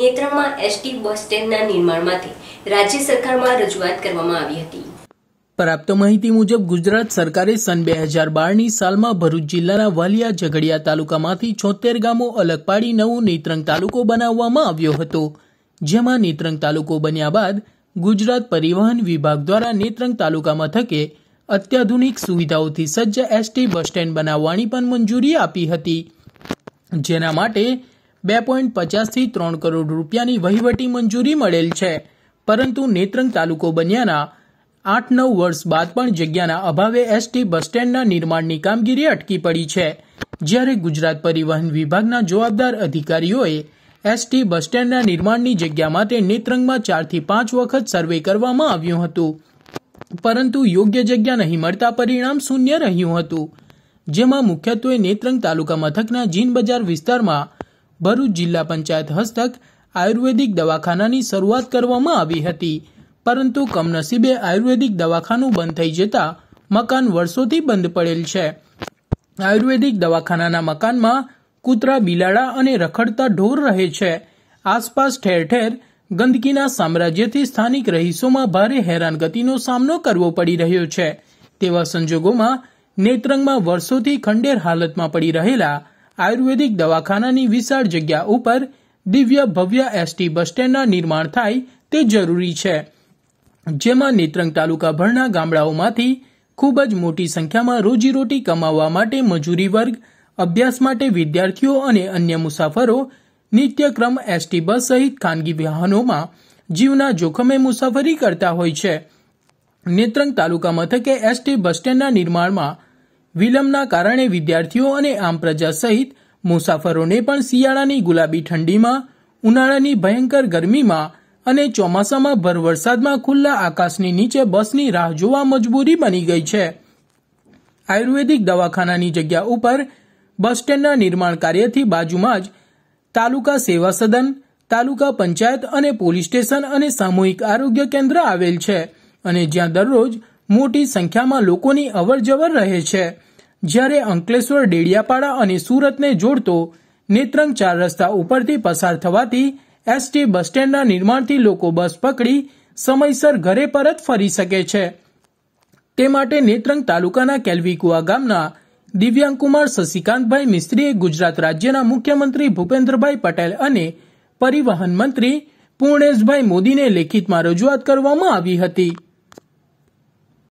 નેત્રમાં ST bus સ્ટેન્ડના નિર્માણ માટે રાજ્ય સરકારમાં રજૂઆત કરવામાં આવી હતી પ્રાપ્ત માહિતી મુજબ ગુજરાત સરકારે સન બે હજાર બારની સાલમાં ભરૂચ જિલ્લાના વાલિયા ઝઘડિયા તાલુકામાંથી છોતેર ગામો અલગ પાડી નવું નેત્રંગ તાલુકો બનાવવામાં આવ્યો હતો જેમાં નેત્રંગ તાલુકો બન્યા બાદ ગુજરાત પરિવહન વિભાગ દ્વારા નેત્રંગ તાલુકા મથકે અત્યાધુનિક સુવિધાઓથી સજ્જ એસટી બસ સ્ટેન્ડ બનાવવાની પણ મંજૂરી આપી હતી જેના માટે બે પોઈન્ટ પચાસથી ત્રણ કરોડ રૂપિયાની વહીવટી મંજૂરી મળેલ છે પરંતુ નેત્રંગ તાલુકો બન્યાના આઠ નવ વર્ષ બાદ પણ જગ્યાના અભાવે એસટી બસ સ્ટેન્ડના નિર્માણની કામગીરી અટકી પડી છે જ્યારે ગુજરાત પરિવહન વિભાગના જવાબદાર અધિકારીઓએ એસટી બસ સ્ટેન્ડના નિર્માણની જગ્યા માટે નેત્રંગમાં ચારથી પાંચ વખત સર્વે કરવામાં આવ્યું હતું પરંતુ યોગ્ય જગ્યા નહીં મળતા પરિણામ શૂન્ય રહ્યું હતું જેમાં મુખ્યત્વે નેત્રંગ તાલુકા મથકના જીન બજાર વિસ્તારમાં ભરૂચ જિલ્લા પંચાયત હસ્તક આયુર્વેદિક દવાખાનાની શરૂઆત કરવામાં આવી હતી પરંતુ કમનસીબે આયુર્વેદિક દવાખાનું બંધ થઈ જતા મકાન વર્ષોથી બંધ પડેલ છે આયુર્વેદિક દવાખાનાના મકાનમાં કૂતરા બિલાડા અને રખડતા ઢોર રહે છે આસપાસ ઠેર ઠેર ગંદકીના સામ્રાજ્યથી સ્થાનિક રહીશોમાં ભારે હેરાનગતિનો સામનો કરવો પડી રહ્યો છે તેવા સંજોગોમાં નેત્રંગમાં વર્ષોથી ખંડેર હાલતમાં પડી રહેલા આયુર્વેદિક દવાખાનાની વિશાળ જગ્યા ઉપર દિવ્ય ભવ્ય એસટી બસ સ્ટેન્ડના નિર્માણ થાય તે જરૂરી છે જેમાં નેત્રંગ તાલુકાભરના ગામડાઓમાંથી ખૂબ જ મોટી સંખ્યામાં રોજીરોટી કમાવવા માટે મજૂરી વર્ગ અભ્યાસ માટે વિદ્યાર્થીઓ અને અન્ય મુસાફરો નિત્યક્રમ એસટી બસ સહિત ખાનગી વાહનોમાં જીવના જોખમે મુસાફરી કરતા હોય છે નેત્રંગ તાલુકા મથકે એસટી બસ સ્ટેન્ડના નિર્માણમાં વિલંબના કારણે વિદ્યાર્થીઓ અને આમ પ્રજા સહિત મુસાફરોને પણ શિયાળાની ગુલાબી ઠંડીમાં ઉનાળાની ભયંકર ગરમીમાં અને ચોમાસામાં ભર વરસાદમાં ખુલ્લા આકાશની નીચે બસની રાહ જોવા મજબૂરી બની ગઈ છે આયુર્વેદિક દવાખાનાની જગ્યા ઉપર બસ સ્ટેન્ડના નિર્માણ કાર્યથી બાજુમાં જ તાલુકા સેવા સદન તાલુકા પંચાયત અને પોલીસ સ્ટેશન અને સામૂહિક આરોગ્ય કેન્દ્ર આવેલ છે અને જ્યાં દરરોજ મોટી સંખ્યામાં લોકોની અવરજવર રહે છે જ્યારે અંકલેશ્વર ડેડિયાપાડા અને સુરતને જોડતો નેત્રંગ ચાર રસ્તા ઉપરથી પસાર થવાથી એસટી બસ સ્ટેન્ડના નિર્માણથી લોકો બસ પકડી સમયસર ઘરે પરત ફરી શકે છે તે માટે નેત્રંગ તાલુકાના કેલ્વીકુવા ગામના દિવ્યાંગકુમાર શશિકાંતભાઈ મિસ્ત્રીએ ગુજરાત રાજ્યના મુખ્યમંત્રી ભૂપેન્દ્રભાઈ પટેલ અને પરિવહન મંત્રી પૂર્ણેશભાઈ મોદીને લેખિતમાં રજૂઆત કરવામાં આવી હતી